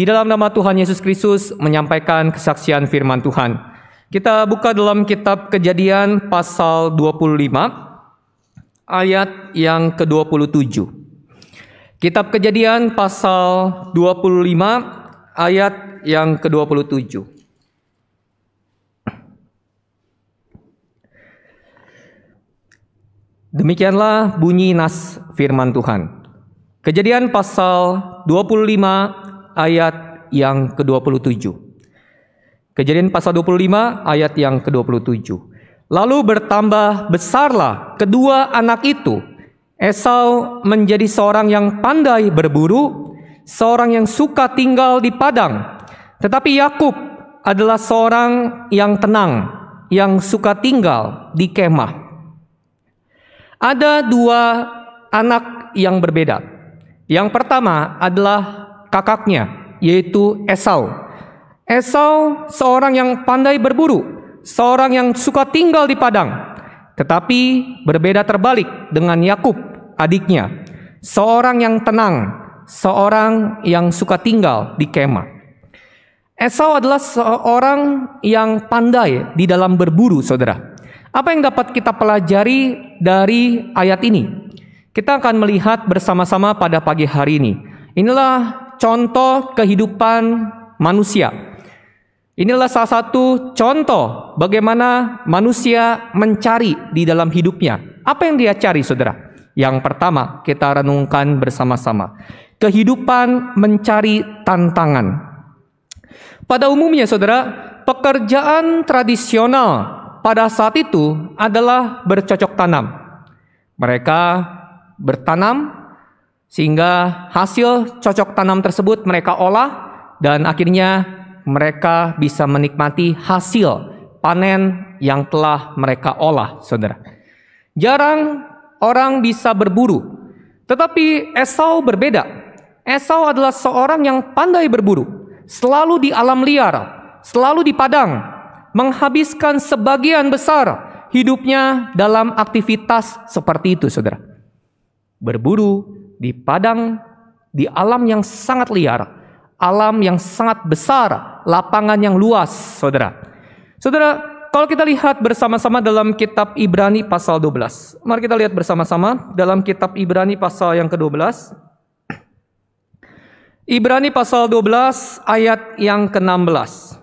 Di dalam nama Tuhan Yesus Kristus menyampaikan kesaksian firman Tuhan. Kita buka dalam kitab Kejadian pasal 25 ayat yang ke-27. Kitab Kejadian pasal 25 ayat yang ke-27. Demikianlah bunyi nas firman Tuhan. Kejadian pasal 25 ayat yang ke-27. Kejadian pasal 25 ayat yang ke-27. Lalu bertambah besarlah kedua anak itu. Esau menjadi seorang yang pandai berburu, seorang yang suka tinggal di padang. Tetapi Yakub adalah seorang yang tenang, yang suka tinggal di kemah. Ada dua anak yang berbeda. Yang pertama adalah kakaknya, yaitu Esau. Esau seorang yang pandai berburu, seorang yang suka tinggal di padang, tetapi berbeda terbalik dengan Yakub, adiknya, seorang yang tenang, seorang yang suka tinggal di kemah. Esau adalah seorang yang pandai di dalam berburu, saudara. Apa yang dapat kita pelajari dari ayat ini? Kita akan melihat bersama-sama pada pagi hari ini. Inilah contoh kehidupan manusia. Inilah salah satu contoh bagaimana manusia mencari di dalam hidupnya. Apa yang dia cari, saudara? Yang pertama, kita renungkan bersama-sama: kehidupan mencari tantangan. Pada umumnya, saudara, pekerjaan tradisional pada saat itu adalah bercocok tanam. Mereka bertanam sehingga hasil cocok tanam tersebut mereka olah dan akhirnya mereka bisa menikmati hasil panen yang telah mereka olah, Saudara. Jarang orang bisa berburu, tetapi Esau berbeda. Esau adalah seorang yang pandai berburu, selalu di alam liar, selalu di padang, menghabiskan sebagian besar hidupnya dalam aktivitas seperti itu, saudara berburu di padang, di alam yang sangat liar, alam yang sangat besar, lapangan yang luas, saudara. Saudara, kalau kita lihat bersama-sama dalam kitab Ibrani pasal 12. Mari kita lihat bersama-sama dalam kitab Ibrani pasal yang ke-12. Ibrani pasal 12 ayat yang ke-16.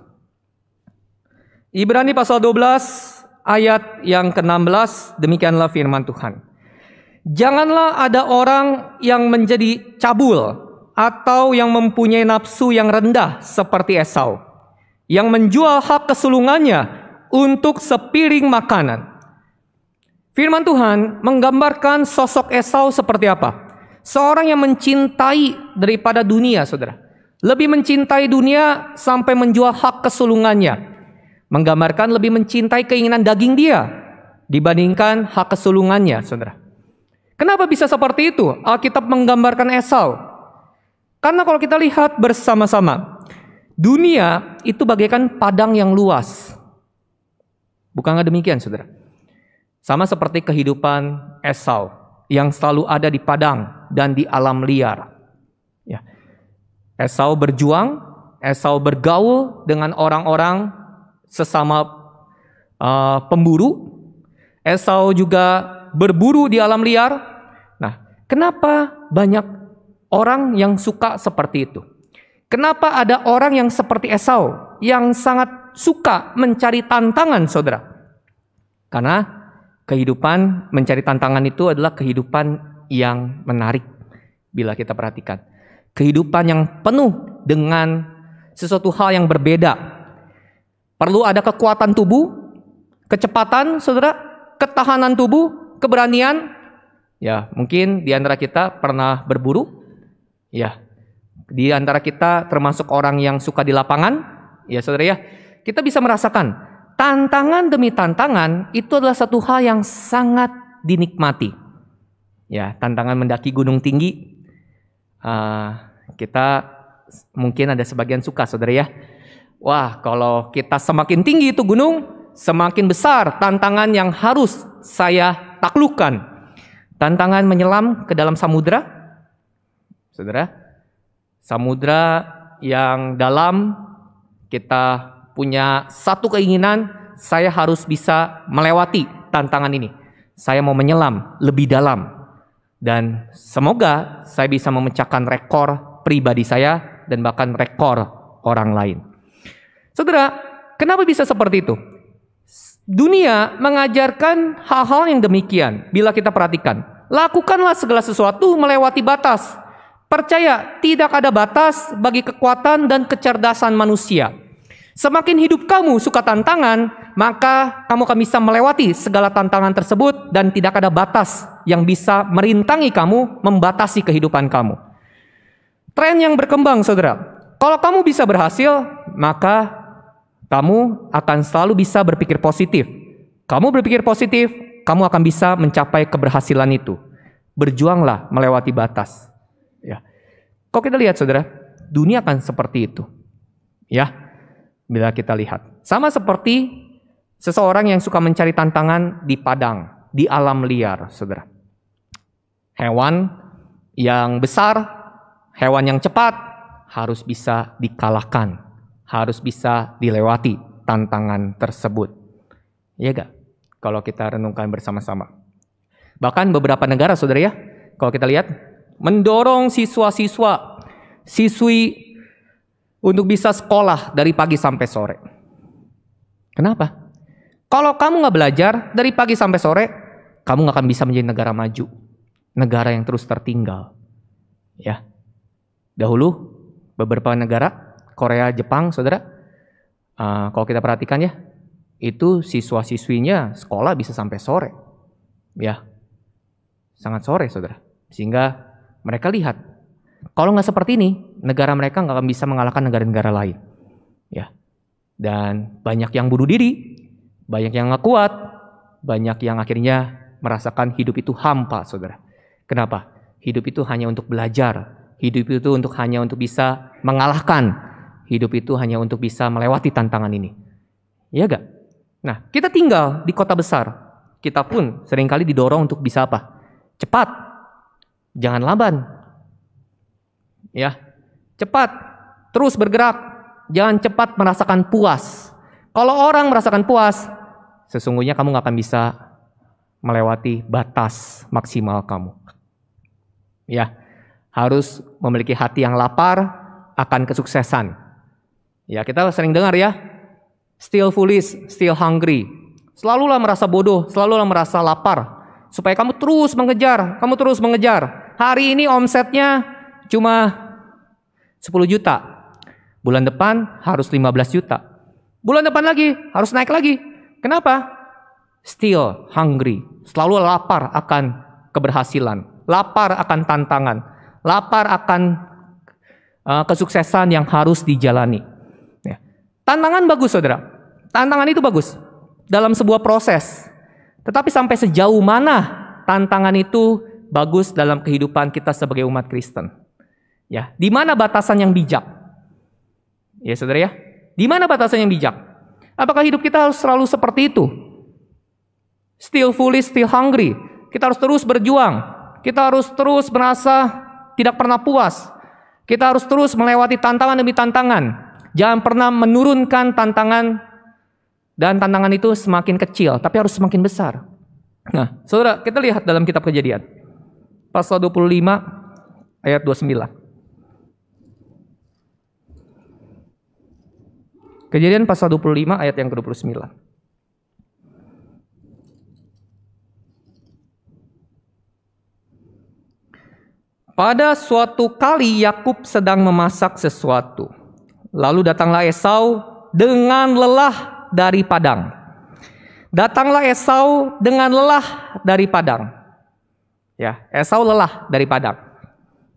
Ibrani pasal 12 ayat yang ke-16 demikianlah firman Tuhan. Janganlah ada orang yang menjadi cabul atau yang mempunyai nafsu yang rendah seperti Esau, yang menjual hak kesulungannya untuk sepiring makanan. Firman Tuhan menggambarkan sosok Esau seperti apa? Seorang yang mencintai daripada dunia, saudara. Lebih mencintai dunia sampai menjual hak kesulungannya. Menggambarkan lebih mencintai keinginan daging dia dibandingkan hak kesulungannya, saudara. Kenapa bisa seperti itu? Alkitab menggambarkan Esau. Karena kalau kita lihat bersama-sama, dunia itu bagaikan padang yang luas. Bukankah demikian, saudara? Sama seperti kehidupan Esau yang selalu ada di padang dan di alam liar. Ya. Esau berjuang, Esau bergaul dengan orang-orang sesama uh, pemburu. Esau juga berburu di alam liar. Nah, kenapa banyak orang yang suka seperti itu? Kenapa ada orang yang seperti Esau yang sangat suka mencari tantangan, saudara? Karena kehidupan mencari tantangan itu adalah kehidupan yang menarik bila kita perhatikan. Kehidupan yang penuh dengan sesuatu hal yang berbeda. Perlu ada kekuatan tubuh, kecepatan, saudara, ketahanan tubuh, keberanian, ya mungkin di antara kita pernah berburu, ya di antara kita termasuk orang yang suka di lapangan, ya saudara ya, kita bisa merasakan tantangan demi tantangan itu adalah satu hal yang sangat dinikmati. Ya, tantangan mendaki gunung tinggi, uh, kita mungkin ada sebagian suka, saudara ya. Wah, kalau kita semakin tinggi itu gunung, semakin besar tantangan yang harus saya taklukan. Tantangan menyelam ke dalam samudra. Saudara, samudra yang dalam kita punya satu keinginan, saya harus bisa melewati tantangan ini. Saya mau menyelam lebih dalam. Dan semoga saya bisa memecahkan rekor pribadi saya dan bahkan rekor orang lain. Saudara, kenapa bisa seperti itu? Dunia mengajarkan hal-hal yang demikian bila kita perhatikan. Lakukanlah segala sesuatu melewati batas. Percaya tidak ada batas bagi kekuatan dan kecerdasan manusia. Semakin hidup kamu suka tantangan, maka kamu akan bisa melewati segala tantangan tersebut dan tidak ada batas yang bisa merintangi kamu, membatasi kehidupan kamu. Tren yang berkembang, saudara. Kalau kamu bisa berhasil, maka kamu akan selalu bisa berpikir positif. Kamu berpikir positif, kamu akan bisa mencapai keberhasilan itu. Berjuanglah melewati batas. Ya. Kok kita lihat saudara, dunia akan seperti itu. Ya, bila kita lihat. Sama seperti seseorang yang suka mencari tantangan di padang, di alam liar, saudara. Hewan yang besar, hewan yang cepat harus bisa dikalahkan harus bisa dilewati tantangan tersebut. Iya gak? Kalau kita renungkan bersama-sama. Bahkan beberapa negara saudara ya, kalau kita lihat, mendorong siswa-siswa, siswi untuk bisa sekolah dari pagi sampai sore. Kenapa? Kalau kamu nggak belajar dari pagi sampai sore, kamu nggak akan bisa menjadi negara maju, negara yang terus tertinggal. Ya, dahulu beberapa negara Korea, Jepang, saudara, uh, kalau kita perhatikan ya, itu siswa-siswinya sekolah bisa sampai sore, ya, sangat sore, saudara. Sehingga mereka lihat, kalau nggak seperti ini, negara mereka nggak akan bisa mengalahkan negara-negara lain, ya. Dan banyak yang bunuh diri, banyak yang nggak kuat, banyak yang akhirnya merasakan hidup itu hampa, saudara. Kenapa? Hidup itu hanya untuk belajar, hidup itu untuk hanya untuk bisa mengalahkan, Hidup itu hanya untuk bisa melewati tantangan ini. Iya gak? Nah, kita tinggal di kota besar. Kita pun seringkali didorong untuk bisa apa? Cepat. Jangan lamban. Ya. Cepat. Terus bergerak. Jangan cepat merasakan puas. Kalau orang merasakan puas, sesungguhnya kamu gak akan bisa melewati batas maksimal kamu. Ya, harus memiliki hati yang lapar akan kesuksesan. Ya, kita sering dengar ya. Still foolish, still hungry. Selalulah merasa bodoh, selalulah merasa lapar. Supaya kamu terus mengejar, kamu terus mengejar. Hari ini omsetnya cuma 10 juta. Bulan depan harus 15 juta. Bulan depan lagi harus naik lagi. Kenapa? Still hungry. Selalu lapar akan keberhasilan, lapar akan tantangan, lapar akan uh, kesuksesan yang harus dijalani. Tantangan bagus saudara. Tantangan itu bagus dalam sebuah proses. Tetapi sampai sejauh mana tantangan itu bagus dalam kehidupan kita sebagai umat Kristen? Ya, di mana batasan yang bijak? Ya, Saudara ya. Di mana batasan yang bijak? Apakah hidup kita harus selalu seperti itu? Still foolish, still hungry. Kita harus terus berjuang. Kita harus terus merasa tidak pernah puas. Kita harus terus melewati tantangan demi tantangan. Jangan pernah menurunkan tantangan dan tantangan itu semakin kecil, tapi harus semakin besar. Nah, saudara, kita lihat dalam kitab kejadian. Pasal 25 ayat 29. Kejadian pasal 25 ayat yang ke-29. Pada suatu kali Yakub sedang memasak sesuatu. Lalu datanglah Esau dengan lelah dari padang. Datanglah Esau dengan lelah dari padang. Ya, Esau lelah dari padang.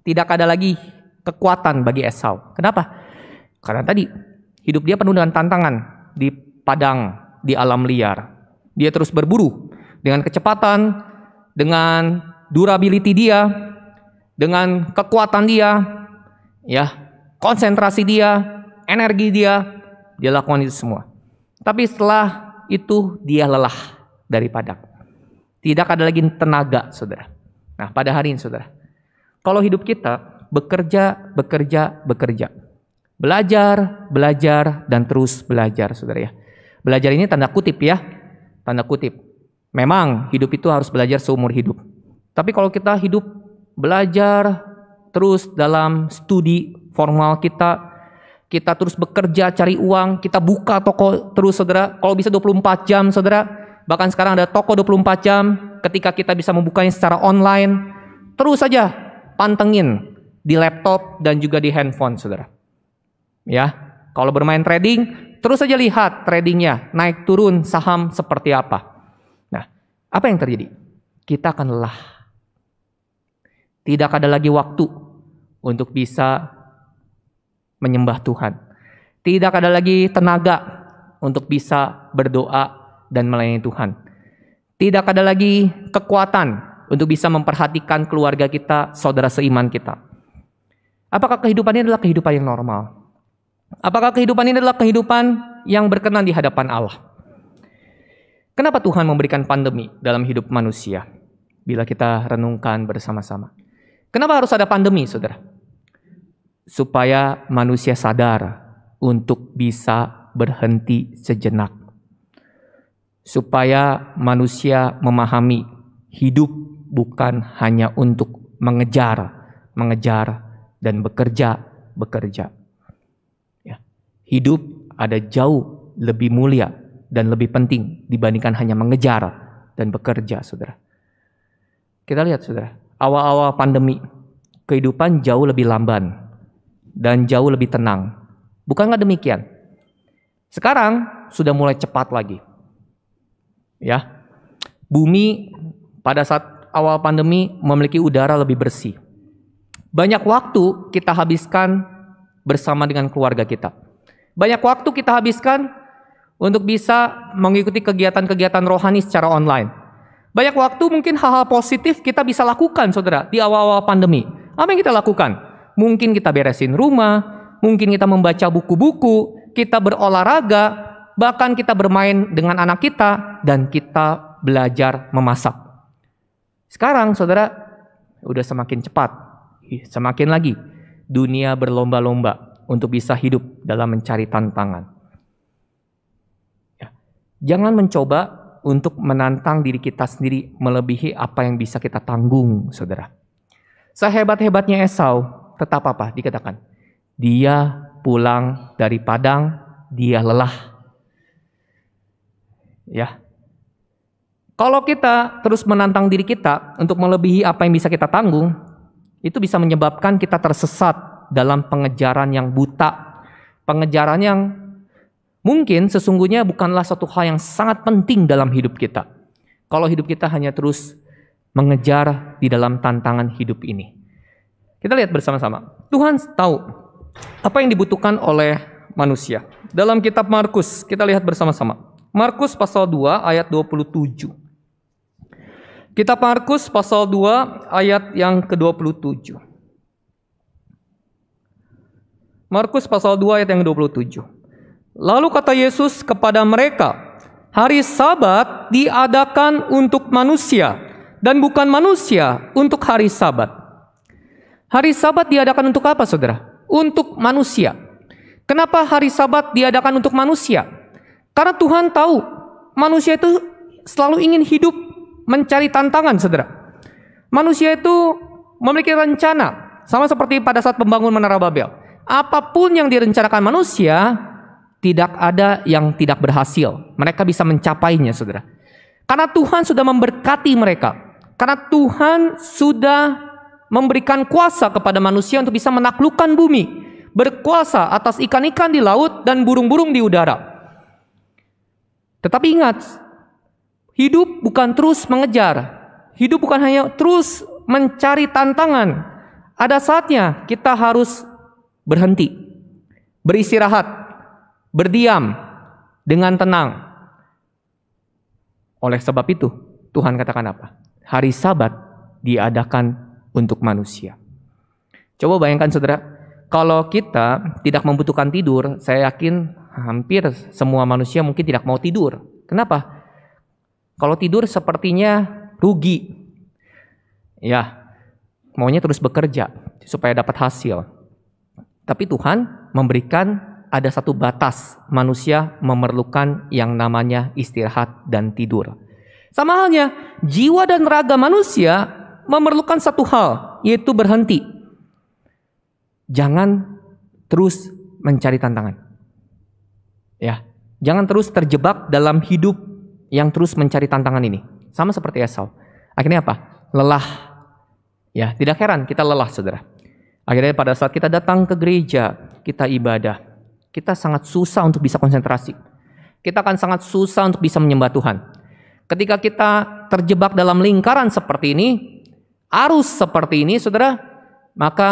Tidak ada lagi kekuatan bagi Esau. Kenapa? Karena tadi hidup dia penuh dengan tantangan di padang, di alam liar. Dia terus berburu dengan kecepatan, dengan durability dia, dengan kekuatan dia, ya, konsentrasi dia, energi dia, dia lakukan itu semua. Tapi setelah itu dia lelah dari padang. Tidak ada lagi tenaga, saudara. Nah, pada hari ini, saudara. Kalau hidup kita bekerja, bekerja, bekerja. Belajar, belajar, dan terus belajar, saudara ya. Belajar ini tanda kutip ya. Tanda kutip. Memang hidup itu harus belajar seumur hidup. Tapi kalau kita hidup belajar terus dalam studi formal kita, kita terus bekerja cari uang, kita buka toko terus saudara, kalau bisa 24 jam saudara, bahkan sekarang ada toko 24 jam, ketika kita bisa membukanya secara online, terus saja pantengin di laptop dan juga di handphone saudara. Ya, kalau bermain trading, terus saja lihat tradingnya, naik turun saham seperti apa. Nah, apa yang terjadi? Kita akan lelah. Tidak ada lagi waktu untuk bisa menyembah Tuhan. Tidak ada lagi tenaga untuk bisa berdoa dan melayani Tuhan. Tidak ada lagi kekuatan untuk bisa memperhatikan keluarga kita, saudara seiman kita. Apakah kehidupan ini adalah kehidupan yang normal? Apakah kehidupan ini adalah kehidupan yang berkenan di hadapan Allah? Kenapa Tuhan memberikan pandemi dalam hidup manusia? Bila kita renungkan bersama-sama. Kenapa harus ada pandemi, saudara? supaya manusia sadar untuk bisa berhenti sejenak, supaya manusia memahami hidup bukan hanya untuk mengejar, mengejar, dan bekerja, bekerja. Ya. Hidup ada jauh lebih mulia dan lebih penting dibandingkan hanya mengejar dan bekerja, saudara. Kita lihat, saudara, awal-awal pandemi, kehidupan jauh lebih lamban dan jauh lebih tenang. Bukankah demikian? Sekarang sudah mulai cepat lagi. Ya. Bumi pada saat awal pandemi memiliki udara lebih bersih. Banyak waktu kita habiskan bersama dengan keluarga kita. Banyak waktu kita habiskan untuk bisa mengikuti kegiatan-kegiatan rohani secara online. Banyak waktu mungkin hal-hal positif kita bisa lakukan saudara di awal-awal pandemi. Apa yang kita lakukan? mungkin kita beresin rumah, mungkin kita membaca buku-buku, kita berolahraga, bahkan kita bermain dengan anak kita, dan kita belajar memasak. Sekarang, saudara, udah semakin cepat, semakin lagi dunia berlomba-lomba untuk bisa hidup dalam mencari tantangan. Ya, jangan mencoba untuk menantang diri kita sendiri melebihi apa yang bisa kita tanggung, saudara. Sehebat-hebatnya Esau, tetap apa? Dikatakan, dia pulang dari padang, dia lelah. Ya. Kalau kita terus menantang diri kita untuk melebihi apa yang bisa kita tanggung, itu bisa menyebabkan kita tersesat dalam pengejaran yang buta. Pengejaran yang mungkin sesungguhnya bukanlah suatu hal yang sangat penting dalam hidup kita. Kalau hidup kita hanya terus mengejar di dalam tantangan hidup ini. Kita lihat bersama-sama. Tuhan tahu apa yang dibutuhkan oleh manusia. Dalam kitab Markus, kita lihat bersama-sama. Markus pasal 2 ayat 27. Kitab Markus pasal 2 ayat yang ke-27. Markus pasal 2 ayat yang ke-27. Lalu kata Yesus kepada mereka, "Hari Sabat diadakan untuk manusia dan bukan manusia untuk hari Sabat." Hari sabat diadakan untuk apa saudara? Untuk manusia. Kenapa hari sabat diadakan untuk manusia? Karena Tuhan tahu manusia itu selalu ingin hidup mencari tantangan saudara. Manusia itu memiliki rencana sama seperti pada saat pembangun menara Babel. Apapun yang direncanakan manusia tidak ada yang tidak berhasil. Mereka bisa mencapainya saudara. Karena Tuhan sudah memberkati mereka. Karena Tuhan sudah memberikan kuasa kepada manusia untuk bisa menaklukkan bumi, berkuasa atas ikan-ikan di laut dan burung-burung di udara. Tetapi ingat, hidup bukan terus mengejar. Hidup bukan hanya terus mencari tantangan. Ada saatnya kita harus berhenti, beristirahat, berdiam dengan tenang. Oleh sebab itu, Tuhan katakan apa? Hari Sabat diadakan untuk manusia. Coba bayangkan saudara, kalau kita tidak membutuhkan tidur, saya yakin hampir semua manusia mungkin tidak mau tidur. Kenapa? Kalau tidur sepertinya rugi. Ya, maunya terus bekerja supaya dapat hasil. Tapi Tuhan memberikan ada satu batas manusia memerlukan yang namanya istirahat dan tidur. Sama halnya, jiwa dan raga manusia memerlukan satu hal, yaitu berhenti. Jangan terus mencari tantangan. Ya, jangan terus terjebak dalam hidup yang terus mencari tantangan ini. Sama seperti Esau. Akhirnya apa? Lelah. Ya, tidak heran kita lelah, Saudara. Akhirnya pada saat kita datang ke gereja, kita ibadah, kita sangat susah untuk bisa konsentrasi. Kita akan sangat susah untuk bisa menyembah Tuhan. Ketika kita terjebak dalam lingkaran seperti ini, arus seperti ini, saudara, maka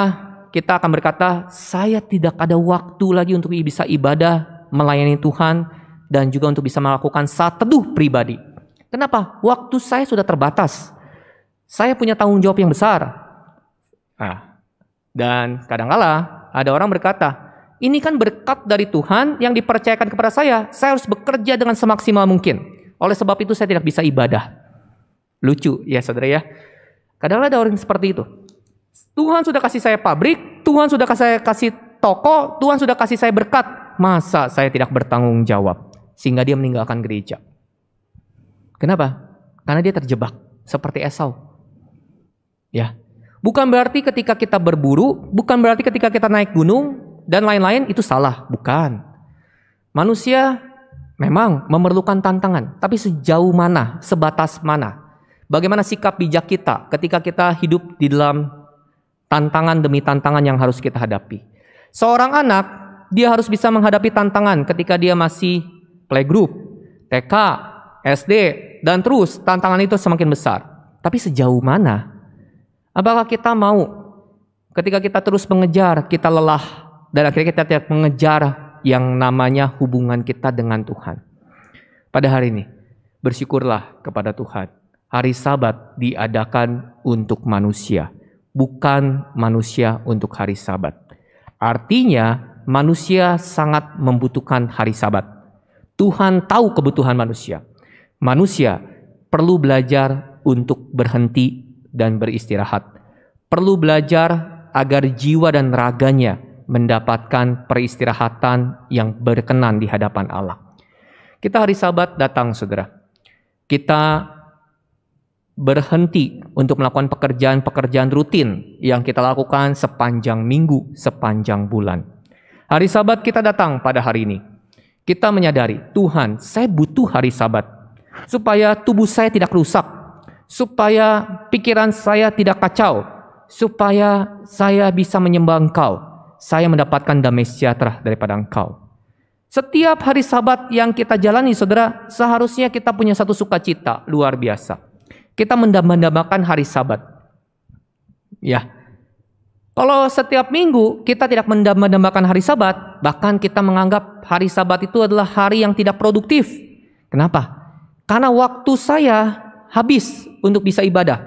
kita akan berkata, saya tidak ada waktu lagi untuk bisa ibadah, melayani Tuhan, dan juga untuk bisa melakukan saat teduh pribadi. Kenapa? Waktu saya sudah terbatas. Saya punya tanggung jawab yang besar. Nah, dan kadangkala ada orang berkata, ini kan berkat dari Tuhan yang dipercayakan kepada saya. Saya harus bekerja dengan semaksimal mungkin. Oleh sebab itu saya tidak bisa ibadah. Lucu ya saudara ya. Kadang ada orang seperti itu. Tuhan sudah kasih saya pabrik, Tuhan sudah kasih saya kasih toko, Tuhan sudah kasih saya berkat. Masa saya tidak bertanggung jawab? Sehingga dia meninggalkan gereja. Kenapa? Karena dia terjebak seperti Esau. Ya. Bukan berarti ketika kita berburu, bukan berarti ketika kita naik gunung dan lain-lain itu salah, bukan. Manusia memang memerlukan tantangan, tapi sejauh mana, sebatas mana? Bagaimana sikap bijak kita ketika kita hidup di dalam tantangan demi tantangan yang harus kita hadapi. Seorang anak, dia harus bisa menghadapi tantangan ketika dia masih playgroup, TK, SD, dan terus tantangan itu semakin besar. Tapi sejauh mana? Apakah kita mau ketika kita terus mengejar, kita lelah, dan akhirnya kita tidak mengejar yang namanya hubungan kita dengan Tuhan. Pada hari ini, bersyukurlah kepada Tuhan hari Sabat diadakan untuk manusia, bukan manusia untuk hari Sabat. Artinya, manusia sangat membutuhkan hari Sabat. Tuhan tahu kebutuhan manusia. Manusia perlu belajar untuk berhenti dan beristirahat. Perlu belajar agar jiwa dan raganya mendapatkan peristirahatan yang berkenan di hadapan Allah. Kita hari Sabat datang, saudara. Kita berhenti untuk melakukan pekerjaan-pekerjaan rutin yang kita lakukan sepanjang minggu, sepanjang bulan. Hari Sabat kita datang pada hari ini. Kita menyadari, Tuhan, saya butuh hari Sabat supaya tubuh saya tidak rusak, supaya pikiran saya tidak kacau, supaya saya bisa menyembah Engkau, saya mendapatkan damai sejahtera daripada Engkau. Setiap hari Sabat yang kita jalani, saudara, seharusnya kita punya satu sukacita luar biasa kita mendambakan hari sabat. Ya. Kalau setiap minggu kita tidak mendambakan hari sabat, bahkan kita menganggap hari sabat itu adalah hari yang tidak produktif. Kenapa? Karena waktu saya habis untuk bisa ibadah.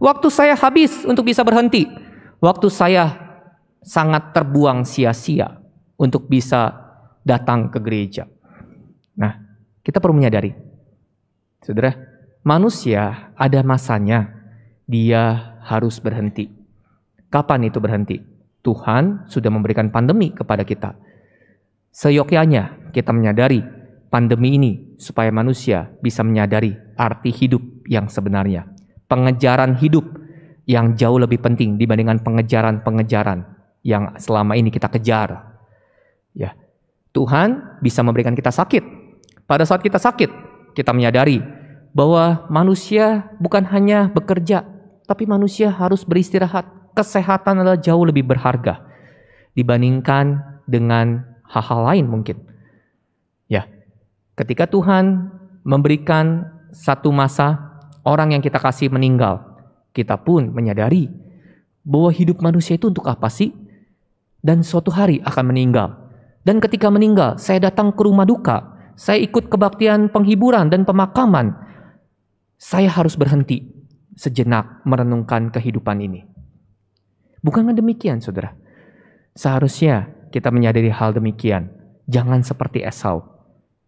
Waktu saya habis untuk bisa berhenti. Waktu saya sangat terbuang sia-sia untuk bisa datang ke gereja. Nah, kita perlu menyadari, saudara, manusia ada masanya dia harus berhenti. Kapan itu berhenti? Tuhan sudah memberikan pandemi kepada kita. Seyogyanya kita menyadari pandemi ini supaya manusia bisa menyadari arti hidup yang sebenarnya. Pengejaran hidup yang jauh lebih penting dibandingkan pengejaran-pengejaran yang selama ini kita kejar. Ya. Tuhan bisa memberikan kita sakit. Pada saat kita sakit, kita menyadari bahwa manusia bukan hanya bekerja, tapi manusia harus beristirahat. Kesehatan adalah jauh lebih berharga dibandingkan dengan hal-hal lain mungkin. Ya, ketika Tuhan memberikan satu masa orang yang kita kasih meninggal, kita pun menyadari bahwa hidup manusia itu untuk apa sih? Dan suatu hari akan meninggal. Dan ketika meninggal, saya datang ke rumah duka, saya ikut kebaktian penghiburan dan pemakaman, saya harus berhenti sejenak merenungkan kehidupan ini. Bukankah demikian, saudara? Seharusnya kita menyadari hal demikian. Jangan seperti Esau,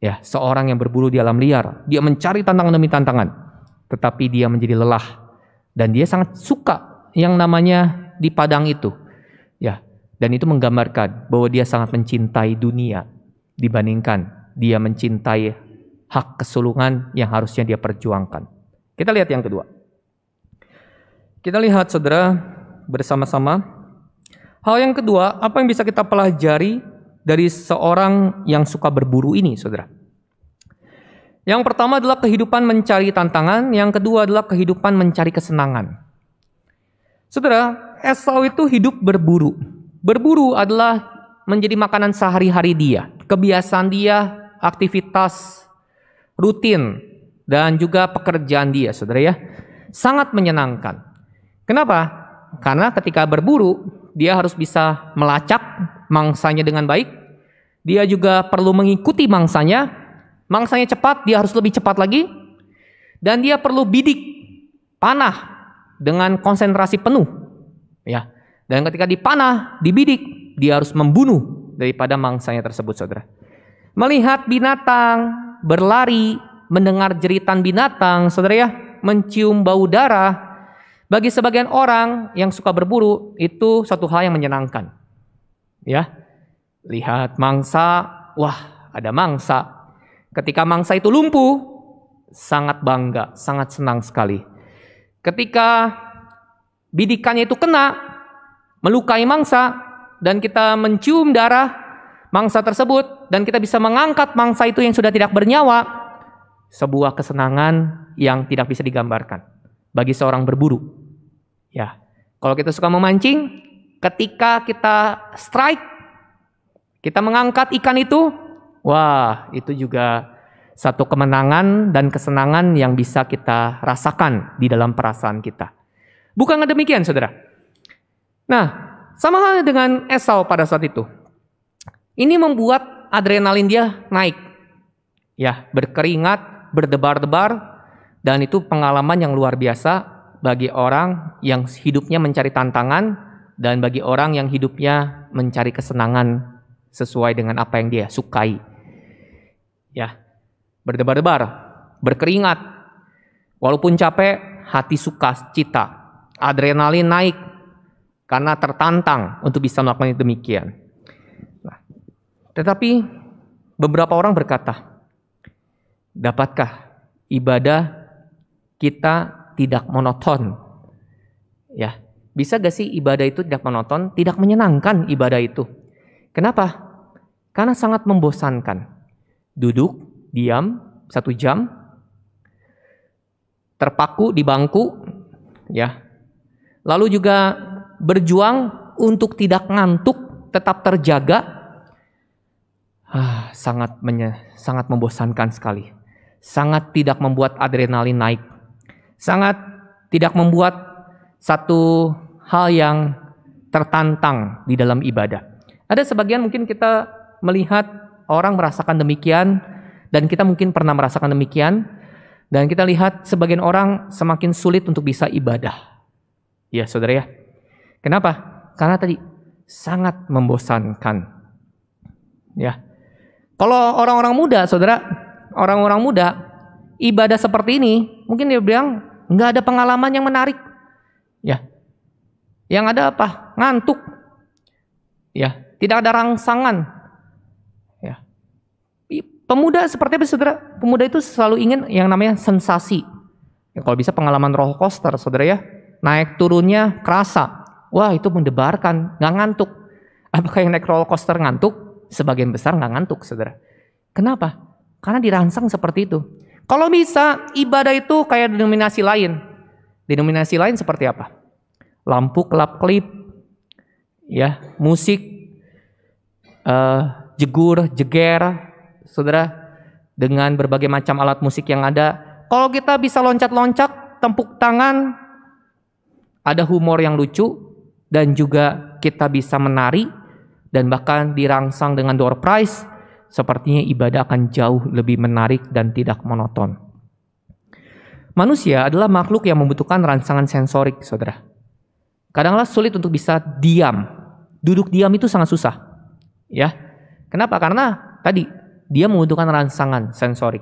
ya, seorang yang berburu di alam liar. Dia mencari tantangan demi tantangan, tetapi dia menjadi lelah dan dia sangat suka yang namanya di padang itu, ya. Dan itu menggambarkan bahwa dia sangat mencintai dunia dibandingkan dia mencintai hak kesulungan yang harusnya dia perjuangkan. Kita lihat yang kedua. Kita lihat saudara bersama-sama. Hal yang kedua, apa yang bisa kita pelajari dari seorang yang suka berburu ini, saudara? Yang pertama adalah kehidupan mencari tantangan, yang kedua adalah kehidupan mencari kesenangan. Saudara, Esau itu hidup berburu. Berburu adalah menjadi makanan sehari-hari dia, kebiasaan dia, aktivitas rutin dan juga pekerjaan dia, saudara ya. Sangat menyenangkan. Kenapa? Karena ketika berburu, dia harus bisa melacak mangsanya dengan baik. Dia juga perlu mengikuti mangsanya. Mangsanya cepat, dia harus lebih cepat lagi. Dan dia perlu bidik, panah dengan konsentrasi penuh. Ya. Dan ketika dipanah, dibidik, dia harus membunuh daripada mangsanya tersebut, saudara. Melihat binatang berlari mendengar jeritan binatang, saudara ya, mencium bau darah, bagi sebagian orang yang suka berburu itu satu hal yang menyenangkan. Ya. Lihat mangsa, wah, ada mangsa. Ketika mangsa itu lumpuh, sangat bangga, sangat senang sekali. Ketika bidikannya itu kena, melukai mangsa, dan kita mencium darah mangsa tersebut, dan kita bisa mengangkat mangsa itu yang sudah tidak bernyawa, sebuah kesenangan yang tidak bisa digambarkan bagi seorang berburu. Ya. Kalau kita suka memancing, ketika kita strike, kita mengangkat ikan itu, wah, itu juga satu kemenangan dan kesenangan yang bisa kita rasakan di dalam perasaan kita. Bukan demikian, Saudara. Nah, sama halnya dengan Esau pada saat itu. Ini membuat adrenalin dia naik. Ya, berkeringat berdebar-debar, dan itu pengalaman yang luar biasa bagi orang yang hidupnya mencari tantangan dan bagi orang yang hidupnya mencari kesenangan sesuai dengan apa yang dia sukai. Ya, berdebar-debar, berkeringat, walaupun capek, hati suka cita, adrenalin naik karena tertantang untuk bisa melakukan demikian. Nah, tetapi beberapa orang berkata, Dapatkah ibadah kita tidak monoton? Ya, bisa gak sih ibadah itu tidak monoton, tidak menyenangkan ibadah itu? Kenapa? Karena sangat membosankan. Duduk, diam, satu jam, terpaku di bangku, ya. Lalu juga berjuang untuk tidak ngantuk, tetap terjaga. Ah, sangat menye, sangat membosankan sekali sangat tidak membuat adrenalin naik. Sangat tidak membuat satu hal yang tertantang di dalam ibadah. Ada sebagian mungkin kita melihat orang merasakan demikian dan kita mungkin pernah merasakan demikian dan kita lihat sebagian orang semakin sulit untuk bisa ibadah. Ya, Saudara ya. Kenapa? Karena tadi sangat membosankan. Ya. Kalau orang-orang muda, Saudara, orang-orang muda ibadah seperti ini, mungkin dia bilang nggak ada pengalaman yang menarik. Ya. Yang ada apa? Ngantuk. Ya, tidak ada rangsangan. Ya. Pemuda seperti apa saudara? Pemuda itu selalu ingin yang namanya sensasi. Ya, kalau bisa pengalaman roller coaster saudara ya. Naik turunnya kerasa. Wah itu mendebarkan, nggak ngantuk. Apakah yang naik roller coaster ngantuk? Sebagian besar nggak ngantuk saudara. Kenapa? Karena dirangsang seperti itu. Kalau bisa ibadah itu kayak denominasi lain. Denominasi lain seperti apa? Lampu kelap-kelip, ya, musik, uh, jegur, jeger, saudara, dengan berbagai macam alat musik yang ada. Kalau kita bisa loncat-loncat, tempuk tangan, ada humor yang lucu, dan juga kita bisa menari, dan bahkan dirangsang dengan door prize, sepertinya ibadah akan jauh lebih menarik dan tidak monoton. Manusia adalah makhluk yang membutuhkan rangsangan sensorik, saudara. Kadanglah sulit untuk bisa diam. Duduk diam itu sangat susah. Ya. Kenapa? Karena tadi dia membutuhkan rangsangan sensorik.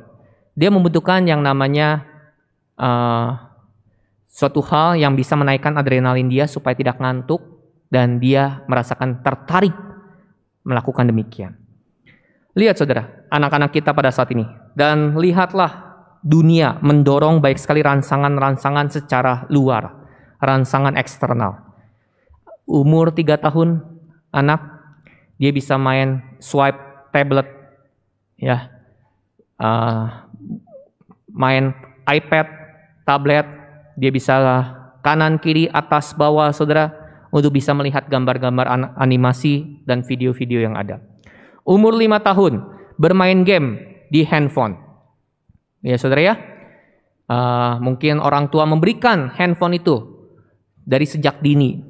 Dia membutuhkan yang namanya uh, suatu hal yang bisa menaikkan adrenalin dia supaya tidak ngantuk dan dia merasakan tertarik melakukan demikian. Lihat saudara, anak-anak kita pada saat ini. Dan lihatlah dunia mendorong baik sekali ransangan-ransangan secara luar. Ransangan eksternal. Umur 3 tahun, anak, dia bisa main swipe tablet. ya uh, Main iPad, tablet, dia bisa kanan, kiri, atas, bawah, saudara, untuk bisa melihat gambar-gambar animasi dan video-video yang ada umur 5 tahun bermain game di handphone. Ya saudara ya, uh, mungkin orang tua memberikan handphone itu dari sejak dini.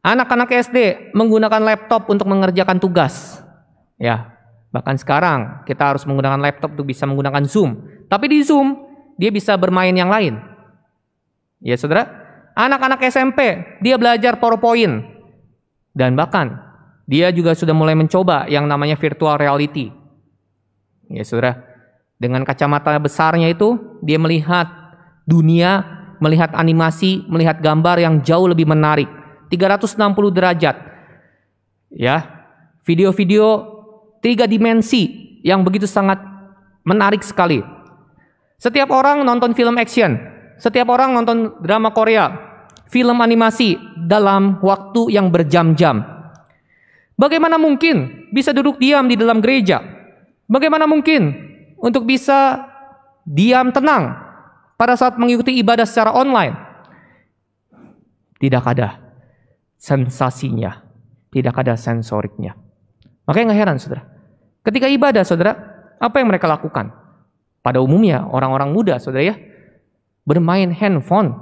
Anak-anak SD menggunakan laptop untuk mengerjakan tugas. Ya, bahkan sekarang kita harus menggunakan laptop untuk bisa menggunakan Zoom. Tapi di Zoom dia bisa bermain yang lain. Ya saudara, anak-anak SMP dia belajar PowerPoint dan bahkan dia juga sudah mulai mencoba yang namanya virtual reality. Ya saudara, dengan kacamata besarnya itu dia melihat dunia, melihat animasi, melihat gambar yang jauh lebih menarik. 360 derajat. Ya, video-video tiga dimensi yang begitu sangat menarik sekali. Setiap orang nonton film action, setiap orang nonton drama Korea, film animasi dalam waktu yang berjam-jam. Bagaimana mungkin bisa duduk diam di dalam gereja? Bagaimana mungkin untuk bisa diam tenang pada saat mengikuti ibadah secara online? Tidak ada sensasinya, tidak ada sensoriknya. Makanya nggak heran saudara. Ketika ibadah saudara, apa yang mereka lakukan? Pada umumnya orang-orang muda saudara ya, bermain handphone.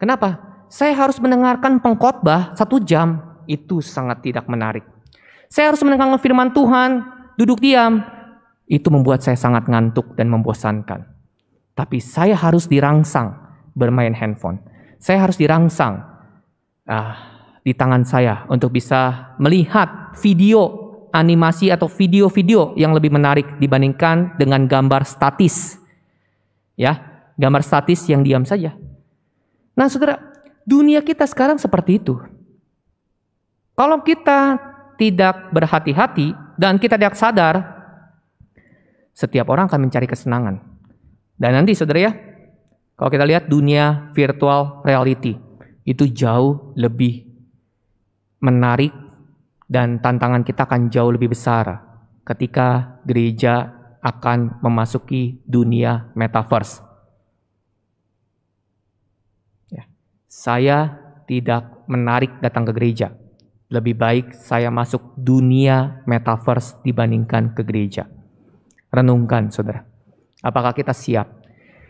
Kenapa? Saya harus mendengarkan pengkhotbah satu jam itu sangat tidak menarik. Saya harus mendengarkan firman Tuhan, duduk diam. Itu membuat saya sangat ngantuk dan membosankan. Tapi saya harus dirangsang bermain handphone. Saya harus dirangsang uh, di tangan saya untuk bisa melihat video animasi atau video-video yang lebih menarik dibandingkan dengan gambar statis. Ya, gambar statis yang diam saja. Nah, Saudara, dunia kita sekarang seperti itu. Kalau kita tidak berhati-hati dan kita tidak sadar, setiap orang akan mencari kesenangan. Dan nanti saudara ya, kalau kita lihat dunia virtual reality, itu jauh lebih menarik dan tantangan kita akan jauh lebih besar ketika gereja akan memasuki dunia metaverse. Ya, saya tidak menarik datang ke gereja lebih baik saya masuk dunia metaverse dibandingkan ke gereja. Renungkan saudara. Apakah kita siap?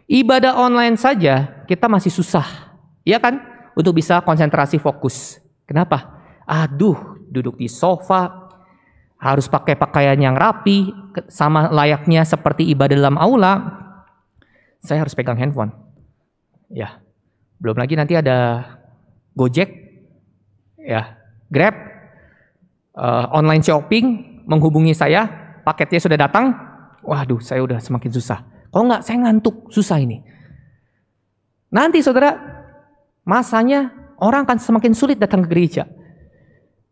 Ibadah online saja kita masih susah. ya kan? Untuk bisa konsentrasi fokus. Kenapa? Aduh, duduk di sofa, harus pakai pakaian yang rapi, sama layaknya seperti ibadah dalam aula. Saya harus pegang handphone. Ya, belum lagi nanti ada Gojek, ya Grab, uh, online shopping, menghubungi saya, paketnya sudah datang, waduh saya udah semakin susah. Kalau nggak saya ngantuk, susah ini. Nanti saudara, masanya orang akan semakin sulit datang ke gereja.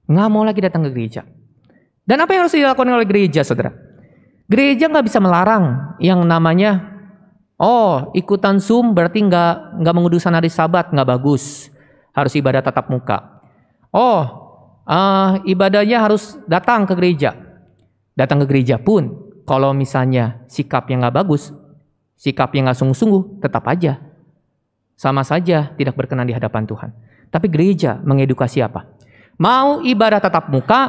Nggak mau lagi datang ke gereja. Dan apa yang harus dilakukan oleh gereja saudara? Gereja nggak bisa melarang yang namanya Oh, ikutan Zoom berarti nggak nggak hari Sabat nggak bagus. Harus ibadah tatap muka. Oh, uh, ibadahnya harus datang ke gereja. Datang ke gereja pun, kalau misalnya sikap yang gak bagus, sikap yang gak sungguh-sungguh, tetap aja. Sama saja tidak berkenan di hadapan Tuhan. Tapi gereja mengedukasi apa? Mau ibadah tatap muka,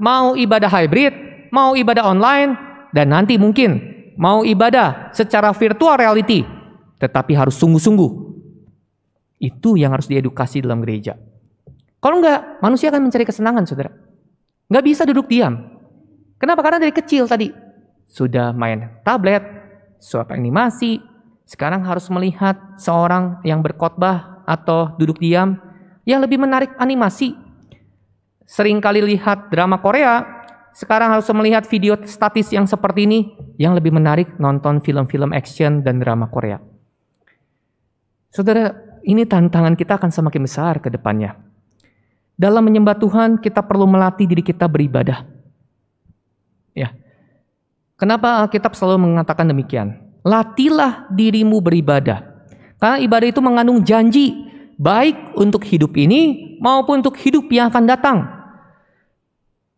mau ibadah hybrid, mau ibadah online, dan nanti mungkin mau ibadah secara virtual reality, tetapi harus sungguh-sungguh. Itu yang harus diedukasi dalam gereja. Kalau enggak, manusia akan mencari kesenangan, saudara. Enggak bisa duduk diam. Kenapa? Karena dari kecil tadi sudah main tablet, suap animasi, sekarang harus melihat seorang yang berkhotbah atau duduk diam yang lebih menarik animasi. Sering kali lihat drama Korea, sekarang harus melihat video statis yang seperti ini yang lebih menarik nonton film-film action dan drama Korea. Saudara, ini tantangan kita akan semakin besar ke depannya dalam menyembah Tuhan kita perlu melatih diri kita beribadah. Ya. Kenapa Alkitab selalu mengatakan demikian? Latilah dirimu beribadah. Karena ibadah itu mengandung janji baik untuk hidup ini maupun untuk hidup yang akan datang.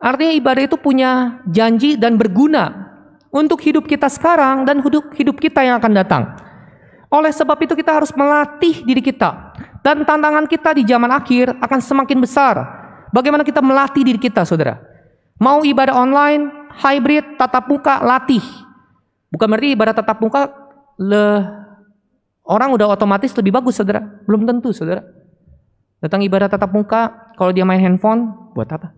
Artinya ibadah itu punya janji dan berguna untuk hidup kita sekarang dan hidup hidup kita yang akan datang. Oleh sebab itu kita harus melatih diri kita dan tantangan kita di zaman akhir akan semakin besar. Bagaimana kita melatih diri kita, saudara? Mau ibadah online, hybrid, tatap muka, latih. Bukan berarti ibadah tatap muka le, orang udah otomatis lebih bagus, saudara. Belum tentu, saudara. Datang ibadah tatap muka, kalau dia main handphone, buat apa?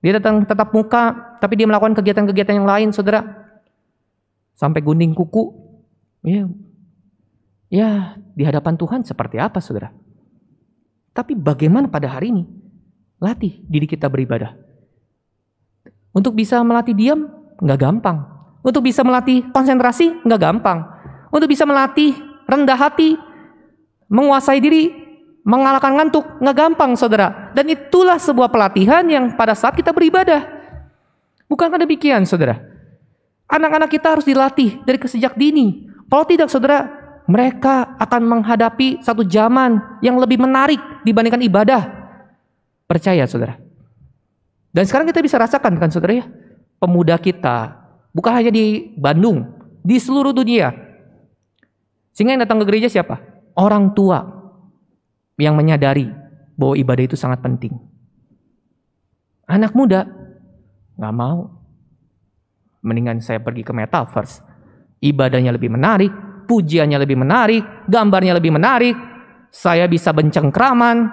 Dia datang tatap muka, tapi dia melakukan kegiatan-kegiatan yang lain, saudara. Sampai gunting kuku, ya, ya di hadapan Tuhan seperti apa, saudara? Tapi bagaimana pada hari ini? Latih diri kita beribadah. Untuk bisa melatih diam, nggak gampang. Untuk bisa melatih konsentrasi, nggak gampang. Untuk bisa melatih rendah hati, menguasai diri, mengalahkan ngantuk, nggak gampang saudara. Dan itulah sebuah pelatihan yang pada saat kita beribadah. Bukankah demikian saudara? Anak-anak kita harus dilatih dari sejak dini. Kalau tidak saudara, mereka akan menghadapi satu zaman yang lebih menarik dibandingkan ibadah. Percaya saudara. Dan sekarang kita bisa rasakan kan saudara ya. Pemuda kita, bukan hanya di Bandung, di seluruh dunia. Sehingga yang datang ke gereja siapa? Orang tua yang menyadari bahwa ibadah itu sangat penting. Anak muda, nggak mau. Mendingan saya pergi ke metaverse. Ibadahnya lebih menarik, pujiannya lebih menarik, gambarnya lebih menarik, saya bisa bencengkraman,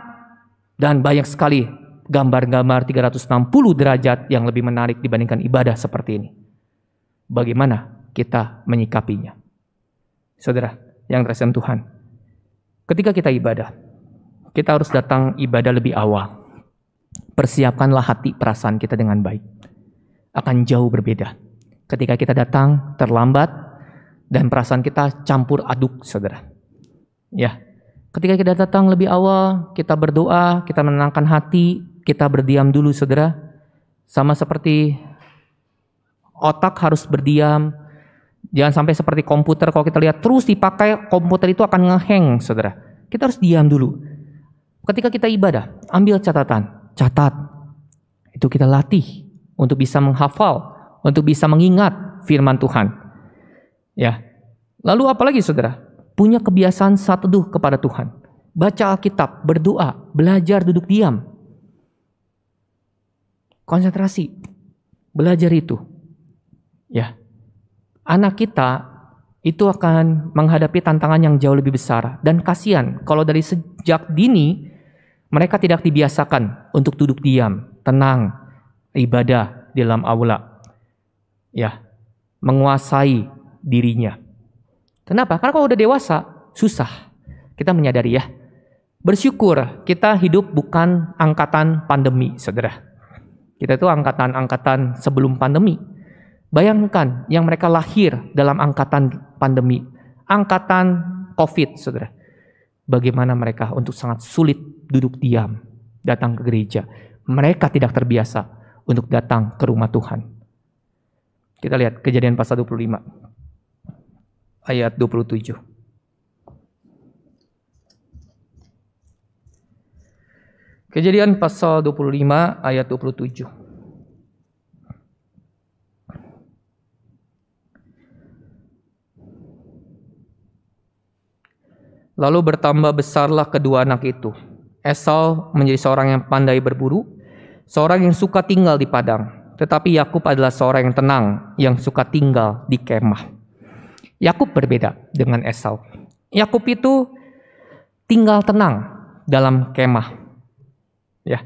dan banyak sekali gambar-gambar 360 derajat yang lebih menarik dibandingkan ibadah seperti ini. Bagaimana kita menyikapinya? Saudara, yang terasihan Tuhan. Ketika kita ibadah, kita harus datang ibadah lebih awal. Persiapkanlah hati perasaan kita dengan baik. Akan jauh berbeda. Ketika kita datang terlambat, dan perasaan kita campur aduk, saudara. Ya, ketika kita datang lebih awal, kita berdoa, kita menenangkan hati, kita berdiam dulu, saudara. Sama seperti otak harus berdiam. Jangan sampai seperti komputer, kalau kita lihat terus dipakai, komputer itu akan ngeheng, saudara. Kita harus diam dulu. Ketika kita ibadah, ambil catatan, catat. Itu kita latih untuk bisa menghafal, untuk bisa mengingat firman Tuhan. Ya. Lalu apalagi saudara? Punya kebiasaan saat kepada Tuhan. Baca Alkitab, berdoa, belajar duduk diam. Konsentrasi. Belajar itu. Ya. Anak kita itu akan menghadapi tantangan yang jauh lebih besar dan kasihan kalau dari sejak dini mereka tidak dibiasakan untuk duduk diam, tenang, ibadah di dalam aula. Ya, menguasai dirinya. Kenapa? Karena kalau udah dewasa, susah. Kita menyadari ya. Bersyukur kita hidup bukan angkatan pandemi, saudara. Kita itu angkatan-angkatan sebelum pandemi. Bayangkan yang mereka lahir dalam angkatan pandemi, angkatan COVID, saudara. Bagaimana mereka untuk sangat sulit duduk diam, datang ke gereja. Mereka tidak terbiasa untuk datang ke rumah Tuhan. Kita lihat kejadian pasal 25 ayat 27. Kejadian pasal 25 ayat 27. Lalu bertambah besarlah kedua anak itu. Esau menjadi seorang yang pandai berburu, seorang yang suka tinggal di padang. Tetapi Yakub adalah seorang yang tenang, yang suka tinggal di kemah. Yakub berbeda dengan Esau. Yakub itu tinggal tenang dalam kemah. Ya.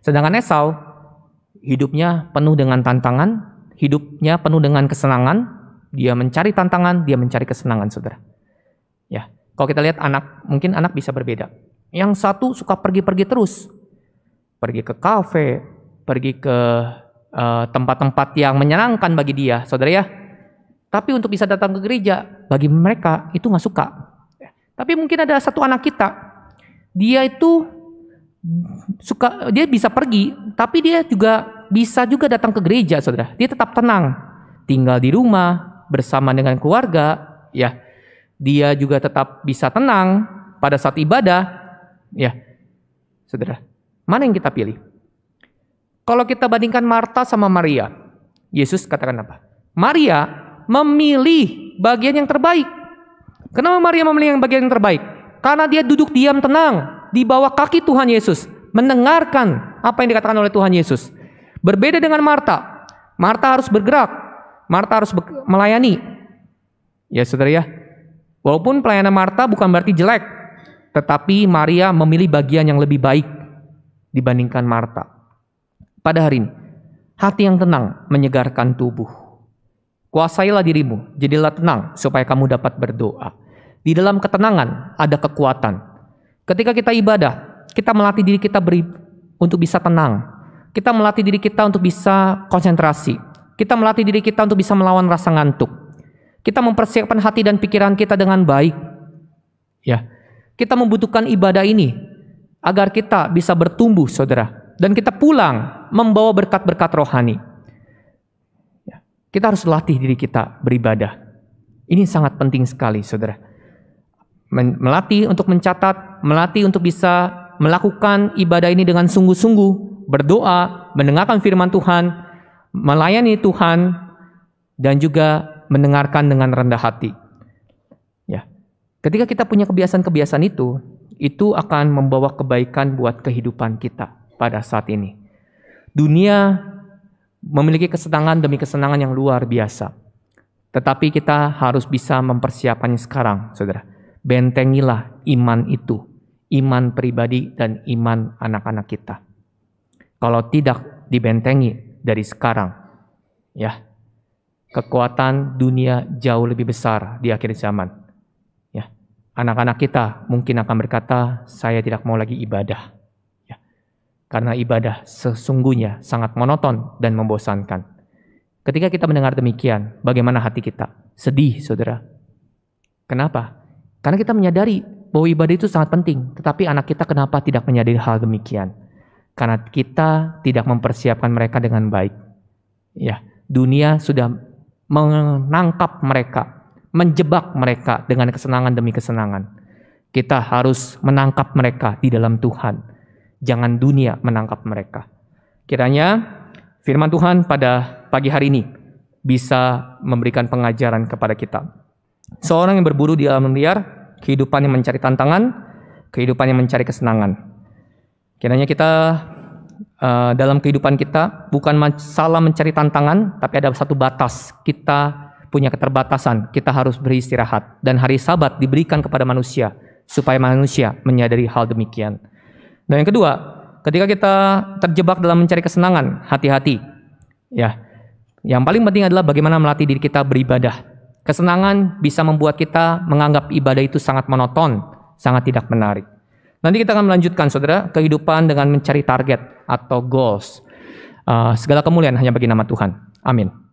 Sedangkan Esau hidupnya penuh dengan tantangan, hidupnya penuh dengan kesenangan, dia mencari tantangan, dia mencari kesenangan, Saudara. Ya. Kalau kita lihat anak, mungkin anak bisa berbeda. Yang satu suka pergi-pergi terus. Pergi ke kafe, pergi ke eh, tempat-tempat uh, yang menyenangkan bagi dia, Saudara ya tapi untuk bisa datang ke gereja, bagi mereka itu nggak suka. Tapi mungkin ada satu anak kita, dia itu suka, dia bisa pergi, tapi dia juga bisa juga datang ke gereja, saudara. Dia tetap tenang, tinggal di rumah bersama dengan keluarga, ya. Dia juga tetap bisa tenang pada saat ibadah, ya. Saudara, mana yang kita pilih? Kalau kita bandingkan Marta sama Maria, Yesus katakan apa? Maria memilih bagian yang terbaik. Kenapa Maria memilih yang bagian yang terbaik? Karena dia duduk diam tenang di bawah kaki Tuhan Yesus, mendengarkan apa yang dikatakan oleh Tuhan Yesus. Berbeda dengan Marta. Marta harus bergerak, Marta harus melayani. Ya saudara ya, walaupun pelayanan Marta bukan berarti jelek, tetapi Maria memilih bagian yang lebih baik dibandingkan Marta. Pada hari ini, hati yang tenang menyegarkan tubuh. Kuasailah dirimu, jadilah tenang supaya kamu dapat berdoa. Di dalam ketenangan ada kekuatan. Ketika kita ibadah, kita melatih diri kita beri, untuk bisa tenang. Kita melatih diri kita untuk bisa konsentrasi. Kita melatih diri kita untuk bisa melawan rasa ngantuk. Kita mempersiapkan hati dan pikiran kita dengan baik. Ya. Kita membutuhkan ibadah ini agar kita bisa bertumbuh, Saudara. Dan kita pulang membawa berkat-berkat rohani. Kita harus latih diri kita beribadah. Ini sangat penting sekali, saudara. Melatih untuk mencatat, melatih untuk bisa melakukan ibadah ini dengan sungguh-sungguh, berdoa, mendengarkan firman Tuhan, melayani Tuhan, dan juga mendengarkan dengan rendah hati. Ya. Ketika kita punya kebiasaan-kebiasaan itu, itu akan membawa kebaikan buat kehidupan kita pada saat ini. Dunia memiliki kesenangan demi kesenangan yang luar biasa. Tetapi kita harus bisa mempersiapkannya sekarang, saudara. Bentengilah iman itu, iman pribadi dan iman anak-anak kita. Kalau tidak dibentengi dari sekarang, ya kekuatan dunia jauh lebih besar di akhir zaman. Ya. anak-anak kita mungkin akan berkata, saya tidak mau lagi ibadah karena ibadah sesungguhnya sangat monoton dan membosankan. Ketika kita mendengar demikian, bagaimana hati kita? Sedih, saudara. Kenapa? Karena kita menyadari bahwa ibadah itu sangat penting, tetapi anak kita kenapa tidak menyadari hal demikian? Karena kita tidak mempersiapkan mereka dengan baik. Ya, dunia sudah menangkap mereka, menjebak mereka dengan kesenangan demi kesenangan. Kita harus menangkap mereka di dalam Tuhan jangan dunia menangkap mereka. Kiranya firman Tuhan pada pagi hari ini bisa memberikan pengajaran kepada kita. Seorang yang berburu di alam liar, kehidupan yang mencari tantangan, kehidupan yang mencari kesenangan. Kiranya kita uh, dalam kehidupan kita bukan salah mencari tantangan, tapi ada satu batas kita punya keterbatasan, kita harus beristirahat. Dan hari sabat diberikan kepada manusia, supaya manusia menyadari hal demikian. Dan yang kedua, ketika kita terjebak dalam mencari kesenangan, hati-hati. Ya. Yang paling penting adalah bagaimana melatih diri kita beribadah. Kesenangan bisa membuat kita menganggap ibadah itu sangat monoton, sangat tidak menarik. Nanti kita akan melanjutkan saudara kehidupan dengan mencari target atau goals. Uh, segala kemuliaan hanya bagi nama Tuhan. Amin.